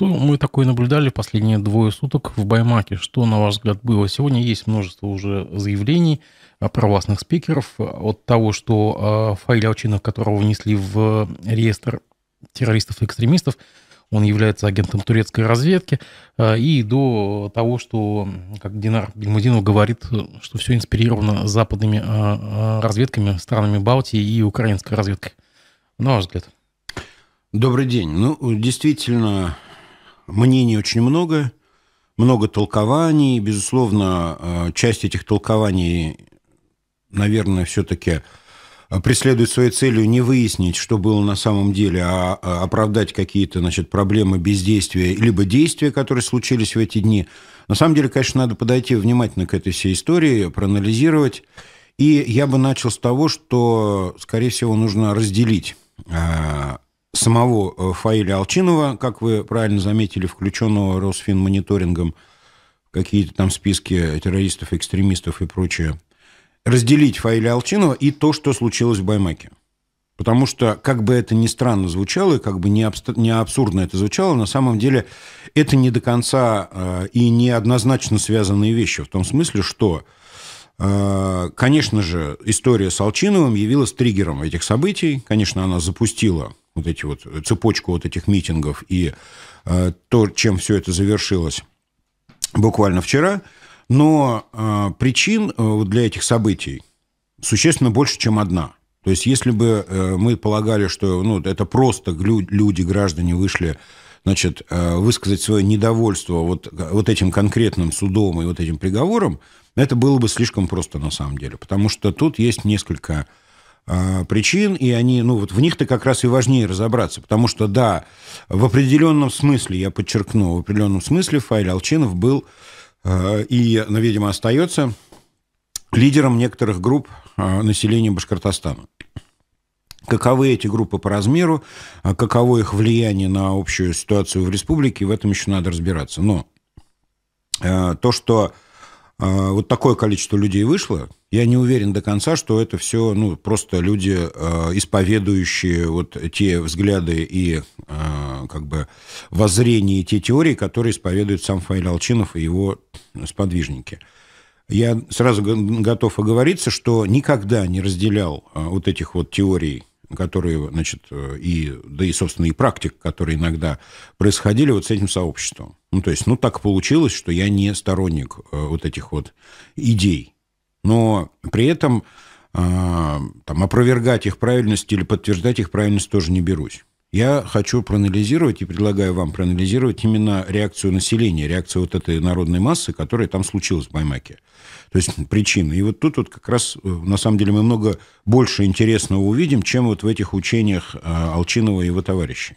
Что мы такое наблюдали последние двое суток в Баймаке? Что, на ваш взгляд, было? Сегодня есть множество уже заявлений а, провластных спикеров а, от того, что а, Фаиль Алчинов, которого внесли в реестр террористов и экстремистов, он является агентом турецкой разведки, и до того, что, как Динар Бельмудинов говорит, что все инспирировано западными разведками, странами Балтии и украинской разведкой. На ваш взгляд? Добрый день. Ну, действительно, мнений очень много, много толкований. Безусловно, э, часть этих толкований, наверное, все-таки э, преследует своей целью не выяснить, что было на самом деле, а э, оправдать какие-то значит, проблемы бездействия, либо действия, которые случились в эти дни. На самом деле, конечно, надо подойти внимательно к этой всей истории, проанализировать. И я бы начал с того, что, скорее всего, нужно разделить самого э, Фаиля Алчинова, как вы правильно заметили, включенного Росфинмониторингом в какие-то там списки террористов, экстремистов и прочее, разделить Фаиля Алчинова и то, что случилось в Баймаке. Потому что, как бы это ни странно звучало, и как бы не, абстр... не абсурдно это звучало, на самом деле это не до конца э, и не однозначно связанные вещи. В том смысле, что, э, конечно же, история с Алчиновым явилась триггером этих событий. Конечно, она запустила вот эти вот э, цепочку вот этих митингов и э, то, чем все это завершилось буквально вчера. Но э, причин э, для этих событий существенно больше, чем одна. То есть, если бы э, мы полагали, что ну, это просто люди, граждане вышли значит, э, высказать свое недовольство вот, вот этим конкретным судом и вот этим приговором, это было бы слишком просто на самом деле. Потому что тут есть несколько а, причин, и они, ну вот в них-то как раз и важнее разобраться, потому что, да, в определенном смысле, я подчеркну, в определенном смысле Фаиль Алчинов был а, и, ну, видимо, остается лидером некоторых групп а, населения Башкортостана. Каковы эти группы по размеру, каково их влияние на общую ситуацию в республике, в этом еще надо разбираться. Но то, что а, вот такое количество людей вышло. Я не уверен до конца, что это все ну, просто люди, а, исповедующие вот те взгляды и а, как бы воззрения, те теории, которые исповедует сам Фаиль Алчинов и его сподвижники. Я сразу готов оговориться, что никогда не разделял вот этих вот теорий которые, значит, э, и, да и, собственно, и практик, которые иногда происходили вот с этим сообществом. Ну, то есть, ну, так получилось, что я не сторонник э, вот этих вот идей. Но при этом а, там, опровергать их правильность или подтверждать их правильность тоже не берусь. Я хочу проанализировать и предлагаю вам проанализировать именно реакцию населения, реакцию вот этой народной массы, которая там случилась в Баймаке. То есть причины. И вот тут вот как раз, э, на самом деле, мы много больше интересного увидим, чем вот в этих учениях э, Алчинова и его товарищей.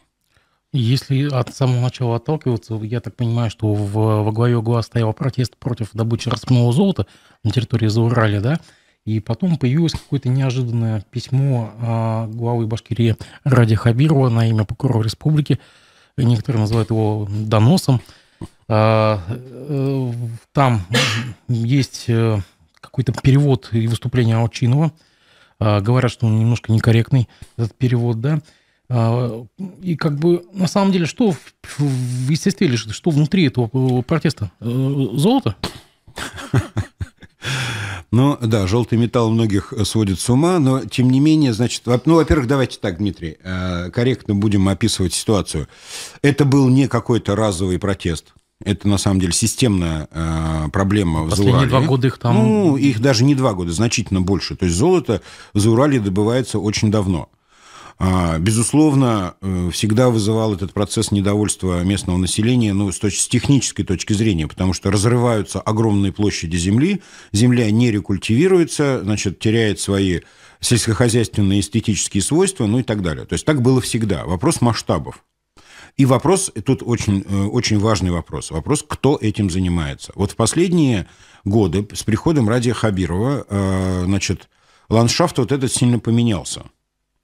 Если от самого начала отталкиваться, я так понимаю, что в, во главе угла стоял протест против добычи распыленного золота на территории Заурали, да? И потом появилось какое-то неожиданное письмо а, главы Башкирии Ради Хабирова на имя прокурора республики. Некоторые называют его доносом. А, э, там есть э, какой-то перевод и выступление Алчинова. А, говорят, что он немножко некорректный, этот перевод, да. А, и как бы на самом деле, что в, в лежит, что внутри этого э, протеста? Золото? Ну да, желтый металл многих э, сводит с ума, но тем не менее, значит, ну, во-первых, давайте так, Дмитрий, э, корректно будем описывать ситуацию. Это был не какой-то разовый протест. Это на самом деле системная э, проблема Последние в Заурале. Последние два года их там... Ну, их даже не два года, значительно больше. То есть золото в Заурале добывается очень давно. А, безусловно, э, всегда вызывал этот процесс недовольства местного населения ну, с, точки с технической точки зрения, потому что разрываются огромные площади земли, земля не рекультивируется, значит, теряет свои сельскохозяйственные эстетические свойства, ну и так далее. То есть так было всегда. Вопрос масштабов. И вопрос, тут очень, э, очень важный вопрос. Вопрос, кто этим занимается. Вот в последние годы с приходом Радия Хабирова, э, значит, ландшафт вот этот сильно поменялся.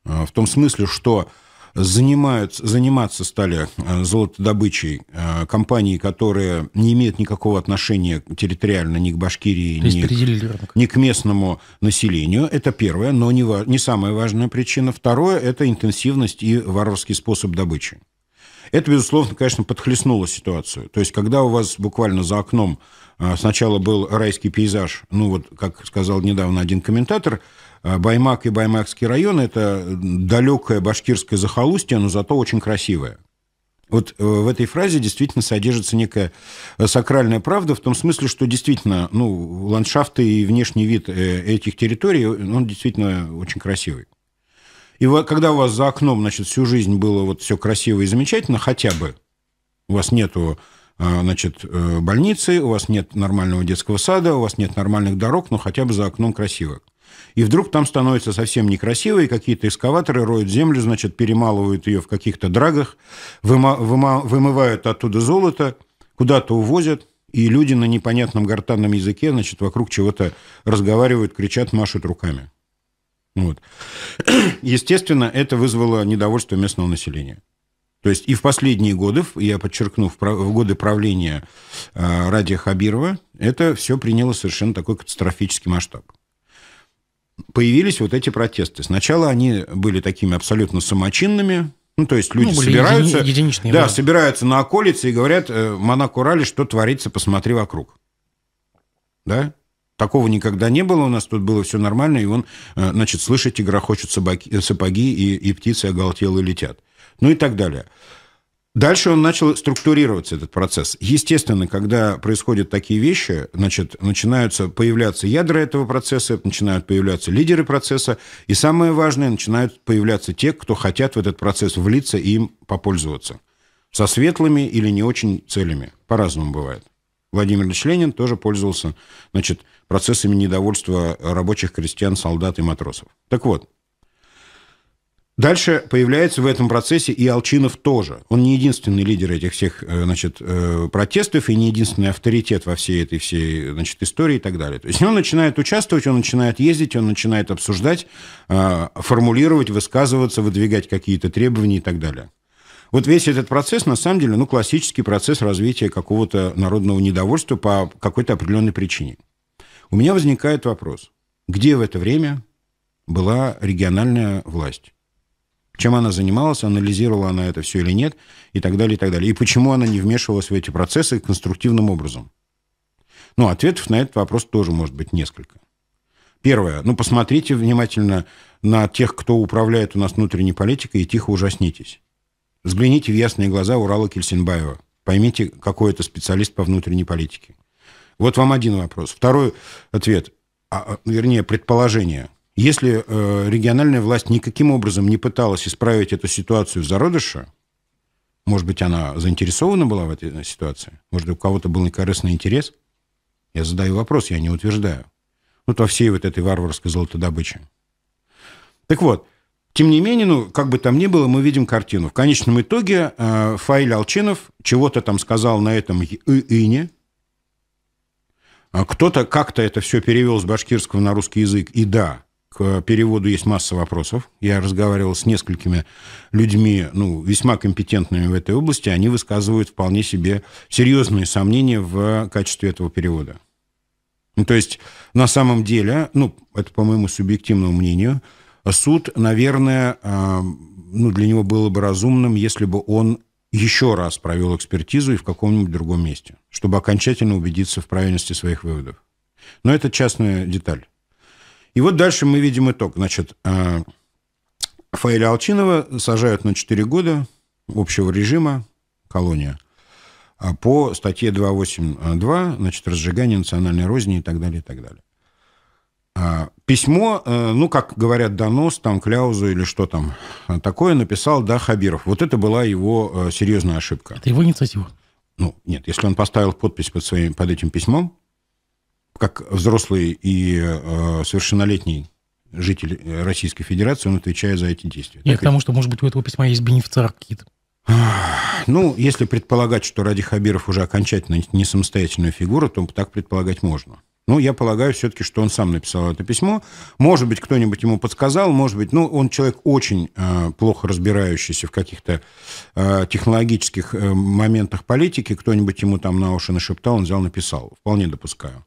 А, в том смысле, что занимаются, заниматься стали а, золотодобычей а, компании, которые не имеют никакого отношения территориально ни к Башкирии, ни к, ни к местному населению. Это первое, но не, не самая важная причина. Второе – это интенсивность и варварский способ добычи. Это, безусловно, конечно, подхлестнуло ситуацию. То есть, когда у вас буквально за окном сначала был райский пейзаж, ну вот, как сказал недавно один комментатор, а Баймак и Баймакский район – это далекое башкирское захолустье, но зато очень красивое. Вот э, в этой фразе действительно содержится некая э, сакральная правда в том смысле, что действительно ну, ландшафты и внешний вид э, этих территорий, он действительно очень красивый. И когда у вас за окном, значит, всю жизнь было вот все красиво и замечательно, хотя бы у вас нету значит, больницы, у вас нет нормального детского сада, у вас нет нормальных дорог, но хотя бы за окном красиво – и вдруг там становится совсем некрасиво, и какие-то экскаваторы роют землю, значит, перемалывают ее в каких-то драгах, вымывают оттуда золото, куда-то увозят, и люди на непонятном гортанном языке, значит, вокруг чего-то разговаривают, кричат, машут руками. Вот. Естественно, это вызвало недовольство местного населения. То есть и в последние годы, я подчеркну, в годы правления а, Радия Хабирова, это все приняло совершенно такой катастрофический масштаб появились вот эти протесты. Сначала они были такими абсолютно самочинными, ну, то есть люди ну, собираются, едини, единичные, да, да, собираются на околице и говорят, э, монах Урали, что творится, посмотри вокруг. Да? Такого никогда не было, у нас тут было все нормально, и он, э, значит, слышите, грохочут собаки, сапоги, и, и птицы оголтелы летят. Ну и так далее. Дальше он начал структурировать этот процесс. Естественно, когда происходят такие вещи, значит, начинаются появляться ядра этого процесса, начинают появляться лидеры процесса, и самое важное, начинают появляться те, кто хотят в этот процесс влиться и им попользоваться. Со светлыми или не очень целями. По-разному бывает. Владимир Ильич Ленин тоже пользовался значит, процессами недовольства рабочих, крестьян, солдат и матросов. Так вот, Дальше появляется в этом процессе и Алчинов тоже. Он не единственный лидер этих всех э, значит, э, протестов и не единственный авторитет во всей этой всей значит, истории и так далее. То есть он начинает участвовать, он начинает ездить, он начинает обсуждать, э, формулировать, высказываться, выдвигать какие-то требования и так далее. Вот весь этот процесс, на самом деле, ну, классический процесс развития какого-то народного недовольства по какой-то определенной причине. У меня возникает вопрос, где в это время была региональная власть? чем она занималась, анализировала она это все или нет, и так далее, и так далее. И почему она не вмешивалась в эти процессы конструктивным образом. Ну, ответов на этот вопрос тоже может быть несколько. Первое. Ну, посмотрите внимательно на тех, кто управляет у нас внутренней политикой, и тихо ужаснитесь. Взгляните в ясные глаза Урала Кельсинбаева. Поймите, какой это специалист по внутренней политике. Вот вам один вопрос. Второй ответ, а, а вернее, предположение. Если э, региональная власть никаким образом не пыталась исправить эту ситуацию зародыша, может быть, она заинтересована была в этой ситуации? Может, у кого-то был некорыстный интерес? Я задаю вопрос, я не утверждаю. Вот ну, во всей вот этой варварской золотодобыче. Так вот, тем не менее, ну, как бы там ни было, мы видим картину. В конечном итоге э, Фаиль Алчинов чего-то там сказал на этом ине. А кто-то как-то это все перевел с башкирского на русский язык. И да, к переводу есть масса вопросов. Я разговаривал с несколькими людьми, ну, весьма компетентными в этой области. Они высказывают вполне себе серьезные сомнения в качестве этого перевода. Ну, то есть, на самом деле, ну, это по моему субъективному мнению, суд, наверное, а, ну, для него было бы разумным, если бы он еще раз провел экспертизу и в каком-нибудь другом месте, чтобы окончательно убедиться в правильности своих выводов. Но это частная деталь. И вот дальше мы видим итог. Значит, э, Фаиля Алчинова сажают на 4 года общего режима колония а, по статье 282, значит, разжигание национальной розни и так далее, и так далее. А, письмо, э, ну, как говорят, донос, там, кляузу или что там а, такое, написал, да, Хабиров. Вот это была его э, серьезная ошибка. Это его инициатива? Ну, нет, если он поставил подпись под, своим, под этим письмом, как взрослый и э, совершеннолетний житель э, Российской Федерации, он отвечает за эти действия. Я так к тому, что, может быть, у этого письма есть бенефициар какие-то. Ну, если предполагать, что Ради Хабиров уже окончательно не самостоятельная фигура, то так предполагать можно. Ну, я полагаю все-таки, что он сам написал это письмо. Может быть, кто-нибудь ему подсказал, может быть, ну, он человек очень э, плохо разбирающийся в каких-то э, технологических э, моментах политики, кто-нибудь ему там на уши нашептал, он взял, написал. Вполне допускаю.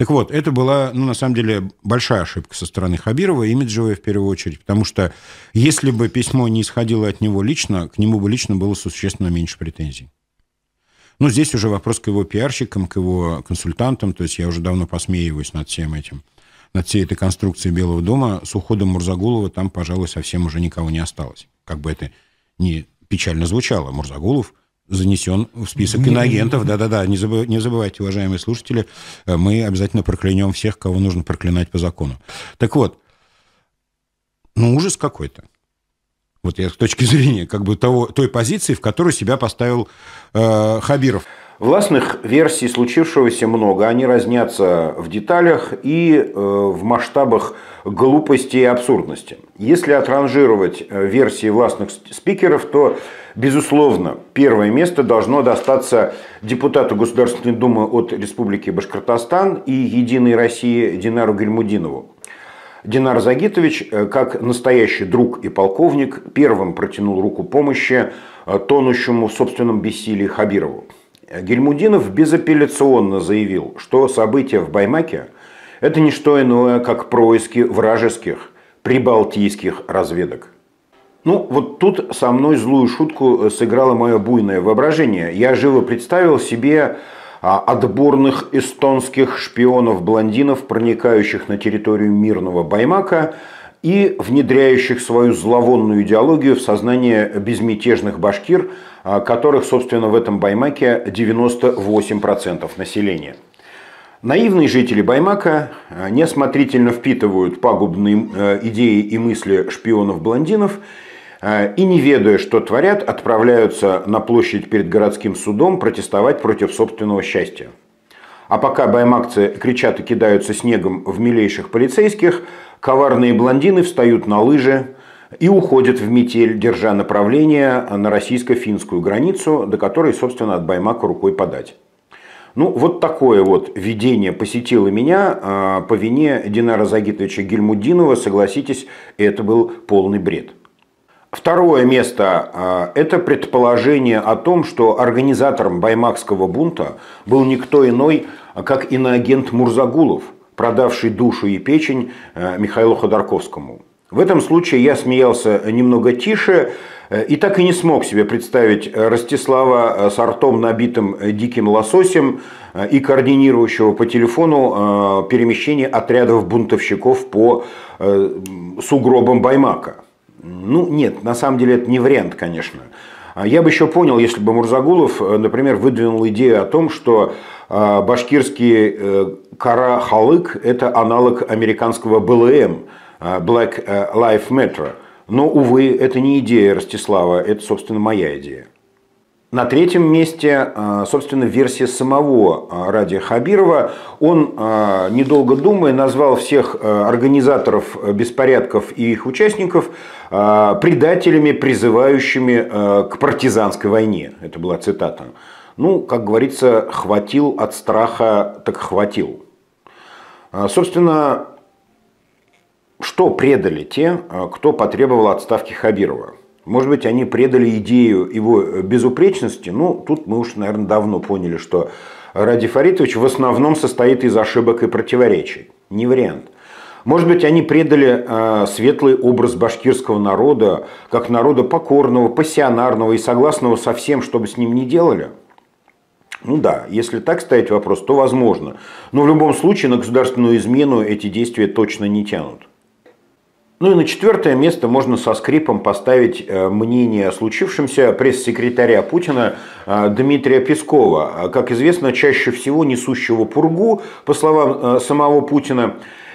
Так вот, это была, ну, на самом деле, большая ошибка со стороны Хабирова, имиджевая в первую очередь, потому что если бы письмо не исходило от него лично, к нему бы лично было существенно меньше претензий. Ну, здесь уже вопрос к его пиарщикам, к его консультантам. То есть я уже давно посмеиваюсь над всем этим, над всей этой конструкцией Белого дома. С уходом Мурзагулова там, пожалуй, совсем уже никого не осталось. Как бы это ни печально звучало, Мурзагулов – занесен в список иноагентов. Да-да-да, не, забыв, не забывайте, уважаемые слушатели, э, мы обязательно проклянем всех, кого нужно проклинать по закону. Так вот, ну, ужас какой-то. Вот я с точки зрения как бы того, той позиции, в которую себя поставил э, Хабиров. Властных версий случившегося много. Они разнятся в деталях и э, в масштабах глупости и абсурдности. Если отранжировать э, версии властных спикеров, то, безусловно, первое место должно достаться депутату Государственной Думы от Республики Башкортостан и «Единой России» Динару Гельмудинову. Динар Загитович, э, как настоящий друг и полковник, первым протянул руку помощи тонущему в собственном бессилии Хабирову. Гельмудинов безапелляционно заявил, что события в Баймаке – это не что иное, как происки вражеских прибалтийских разведок. Ну, вот тут со мной злую шутку сыграло мое буйное воображение. Я живо представил себе а, отборных эстонских шпионов-блондинов, проникающих на территорию мирного Баймака и внедряющих свою зловонную идеологию в сознание безмятежных башкир – а, которых, собственно, в этом Баймаке 98% населения. Наивные жители Баймака а, неосмотрительно впитывают пагубные а, идеи и мысли шпионов-блондинов и, не ведая, что творят, отправляются на площадь перед городским судом протестовать против собственного счастья. А пока баймакцы кричат и кидаются снегом в милейших полицейских, коварные блондины встают на лыжи, и уходит в метель, держа направление на российско-финскую границу, до которой, собственно, от Баймака рукой подать. Ну, вот такое вот видение посетило меня а, по вине Динара Загитовича Гельмудинова. Согласитесь, это был полный бред. Второе место а, – это предположение о том, что организатором баймакского бунта был никто иной, как иноагент Мурзагулов, продавший душу и печень а, Михаилу Ходорковскому – в этом случае я смеялся немного тише э, и так и не смог себе представить Ростислава э, с артом набитым э, диким лососем и координирующего по телефону перемещение отрядов бунтовщиков по сугробам Баймака. Ну нет, на самом деле это не вариант, конечно. А я бы еще понял, если бы Мурзагулов, например, выдвинул идею о том, что башкирский кара-халык – это аналог американского БЛМ – а, Black э, Life Matter. Но, увы, это не идея Ростислава, это, собственно, моя идея. На третьем месте, э, собственно, версия самого э, Ради Хабирова. Он, недолго думая, назвал всех организаторов беспорядков и их участников предателями, призывающими к партизанской войне. Это была цитата. Ну, как говорится, хватил от страха, так хватил. А, собственно, что предали те, э, кто потребовал отставки Хабирова? Может быть, они предали идею его э, безупречности? Ну, тут мы уж, наверное, давно поняли, что Ради Фаритович в основном состоит из ошибок и противоречий. Не вариант. Может быть, они предали э, светлый образ башкирского народа, как народа покорного, пассионарного и согласного со всем, что бы с ним ни делали? Ну да, если так ставить вопрос, то возможно. Но в любом случае на государственную измену эти действия точно не тянут. Ну и на четвертое место можно со скрипом поставить э, мнение о случившемся пресс-секретаря Путина э, Дмитрия Пескова, э, как известно, чаще всего несущего пургу, по словам самого Путина.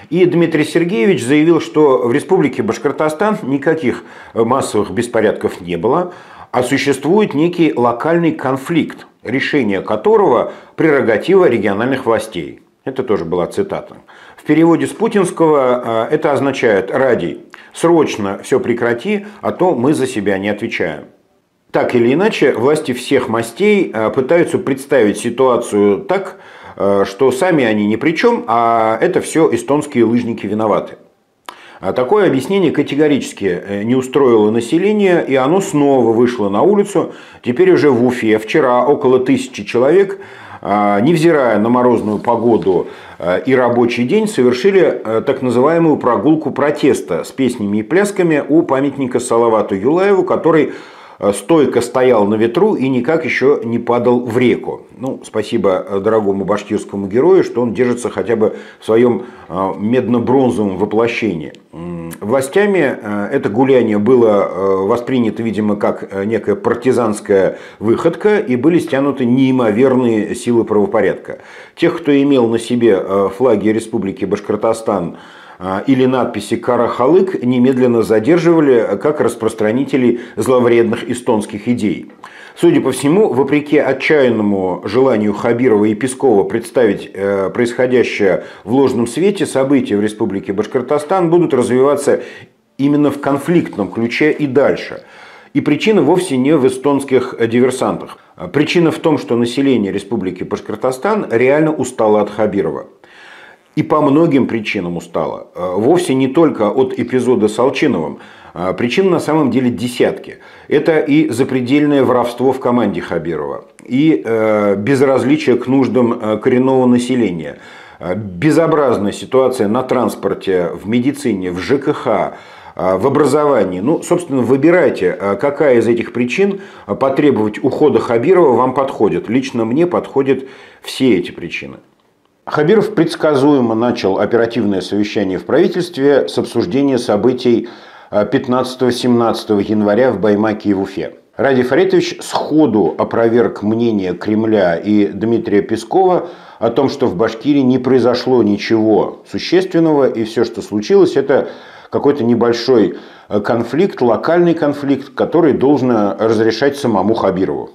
И Дмитрий Сергеевич заявил, что в республике Башкортостан никаких массовых беспорядков не было, а существует некий локальный конфликт, решение которого – прерогатива региональных властей. Это тоже была цитата переводе с путинского а, это означает «ради, срочно все прекрати, а то мы за себя не отвечаем». Так или иначе, власти всех мастей а, пытаются представить ситуацию так, а, что сами они ни при чем, а это все эстонские лыжники виноваты. Такое объяснение категорически э, не устроило население, и оно снова вышло на улицу, теперь уже в Уфе. Вчера около тысячи человек а, невзирая на морозную погоду э, и рабочий день, совершили э, так называемую прогулку протеста с песнями и плясками у памятника Салавату Юлаеву, который Э, стойко стоял на ветру и никак еще не падал в реку. Ну, спасибо э, дорогому башкирскому герою, что он держится хотя бы в своем э, медно-бронзовом воплощении. Властями это гуляние было воспринято, видимо, как некая партизанская выходка, и были стянуты неимоверные силы правопорядка. Тех, кто имел на себе флаги Республики Башкортостан, а, или надписи «Карахалык» немедленно задерживали э, как распространителей зловредных эстонских идей. Судя по всему, вопреки отчаянному желанию Хабирова и Пескова представить э, происходящее в ложном свете, события в Республике Башкортостан будут развиваться именно в конфликтном ключе и дальше. И причина вовсе не в эстонских диверсантах. Причина в том, что население Республики Башкортостан реально устало от Хабирова и по многим причинам устала. Э, вовсе не только от эпизода с Алчиновым. Э, причин на самом деле десятки. Это и запредельное воровство в команде Хабирова, и э, безразличие к нуждам коренного населения, безобразная ситуация на транспорте, в медицине, в ЖКХ, в образовании. Ну, собственно, выбирайте, какая из этих причин потребовать ухода Хабирова вам подходит. Лично мне подходят все эти причины. Хабиров предсказуемо начал оперативное совещание в правительстве с обсуждения событий 15-17 а, января в Баймаке и в Уфе. Ради Фаритович сходу опроверг мнение Кремля и Дмитрия Пескова о том, что в Башкирии не произошло ничего существенного, и все, что случилось, это какой-то небольшой а, конфликт, локальный конфликт, который должно разрешать самому Хабирову.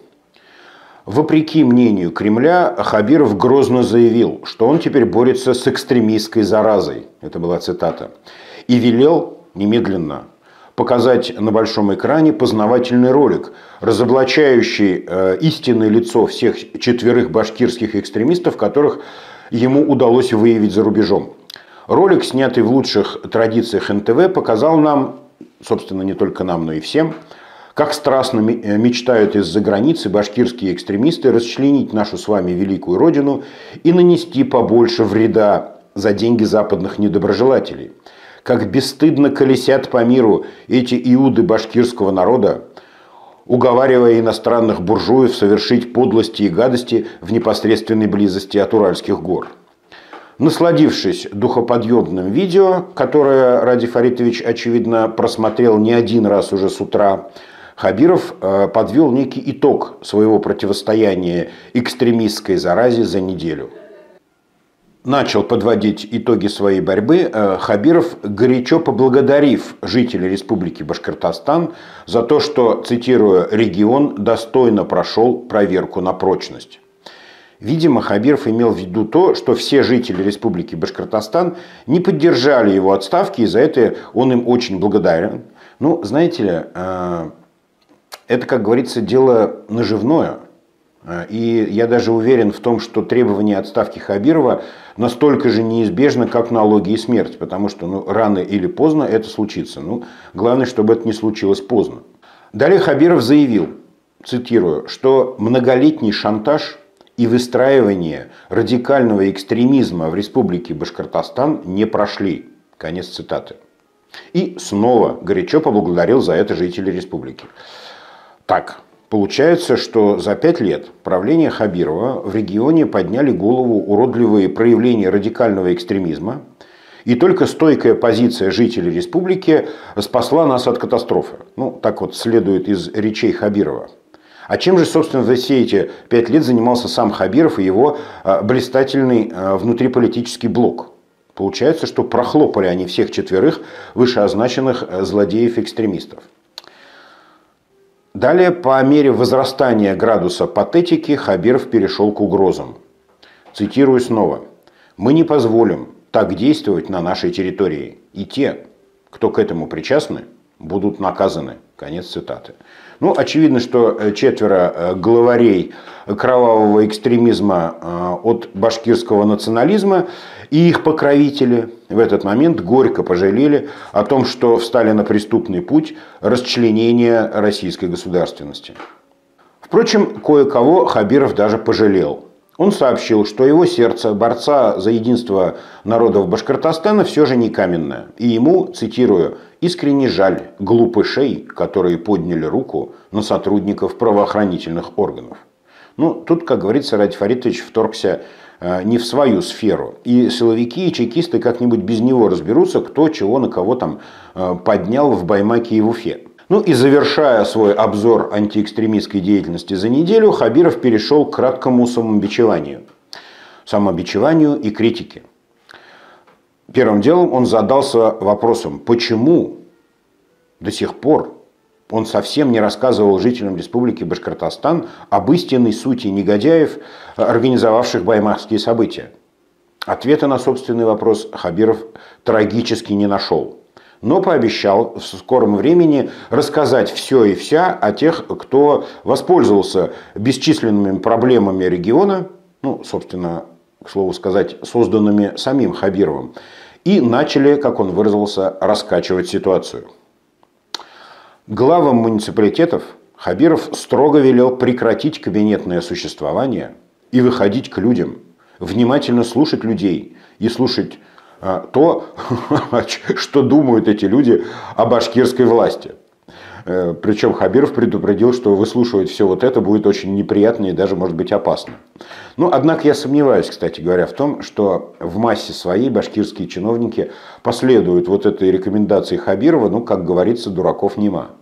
Вопреки мнению Кремля, Хабиров грозно заявил, что он теперь борется с экстремистской заразой. Это была цитата. И велел немедленно показать на большом экране познавательный ролик, разоблачающий э, истинное лицо всех четверых башкирских экстремистов, которых ему удалось выявить за рубежом. Ролик, снятый в лучших традициях НТВ, показал нам, собственно, не только нам, но и всем – как страстно э, мечтают из-за границы башкирские экстремисты расчленить нашу с вами великую родину и нанести побольше вреда за деньги западных недоброжелателей. Как бесстыдно колесят по миру эти иуды башкирского народа, уговаривая иностранных буржуев совершить подлости и гадости в непосредственной близости от Уральских гор. Насладившись духоподъемным видео, которое Ради Фаритович, очевидно, просмотрел не один раз уже с утра, Хабиров э, подвел некий итог своего противостояния экстремистской заразе за неделю. Начал подводить итоги своей борьбы э, Хабиров, горячо поблагодарив жителей Республики Башкортостан за то, что, цитирую, «регион достойно прошел проверку на прочность». Видимо, Хабиров имел в виду то, что все жители Республики Башкортостан не поддержали его отставки, и за это он им очень благодарен. Ну, знаете ли, э, это, как говорится, дело наживное. Э, и я даже уверен в том, что требование отставки Хабирова настолько же неизбежно, как налоги и смерть, потому что ну, рано или поздно это случится. Ну, главное, чтобы это не случилось поздно. Далее Хабиров заявил, цитирую, что многолетний шантаж и выстраивание радикального экстремизма в республике Башкортостан не прошли. Конец цитаты. И снова горячо поблагодарил за это жителей республики. Так, Получается, что за пять лет правления Хабирова в регионе подняли голову уродливые проявления радикального экстремизма, и только стойкая позиция жителей республики спасла нас от катастрофы. Ну, так вот следует из речей Хабирова. А чем же, собственно, за все эти пять лет занимался сам Хабиров и его а, блистательный а, внутриполитический блок? Получается, что прохлопали они всех четверых вышеозначенных а, злодеев-экстремистов. Далее, по мере возрастания градуса патетики, Хабиров перешел к угрозам. Цитирую снова. «Мы не позволим так действовать на нашей территории, и те, кто к этому причастны, будут наказаны». Конец цитаты. Ну, очевидно, что э, четверо э, главарей кровавого экстремизма э, от башкирского национализма и их покровители – в этот момент горько пожалели о том, что встали на преступный путь расчленения российской государственности. Впрочем, кое-кого Хабиров даже пожалел. Он сообщил, что его сердце борца за единство народов Башкортостана все же не каменное. И ему, цитирую, «искренне жаль глупышей, которые подняли руку на сотрудников правоохранительных органов». Ну, тут, как говорится, Радий Фаритович вторгся Э, не в свою сферу. И силовики, и чекисты как-нибудь без него разберутся, кто чего на кого там э, поднял в Баймаке и в Уфе. Ну и завершая свой обзор антиэкстремистской деятельности за неделю, Хабиров перешел к краткому самобичеванию. Самобичеванию и критике. Первым делом он задался вопросом, почему до сих пор он совсем не рассказывал жителям Республики Башкортостан об истинной сути негодяев, организовавших баймарские события. Ответа на собственный вопрос Хабиров трагически не нашел, но пообещал в скором времени рассказать все и вся о тех, кто воспользовался бесчисленными проблемами региона, ну, собственно, к слову сказать, созданными самим Хабировым, и начали, как он выразился, раскачивать ситуацию. Главам муниципалитетов Хабиров строго велел прекратить кабинетное существование и выходить к людям, внимательно слушать людей и слушать а, то, что думают эти люди о башкирской власти. Э, Причем Хабиров предупредил, что выслушивать все вот это будет очень неприятно и даже, может быть, опасно. Ну, однако я сомневаюсь, кстати говоря, в том, что в массе своей башкирские чиновники последуют вот этой рекомендации Хабирова, ну, как говорится, дураков нема.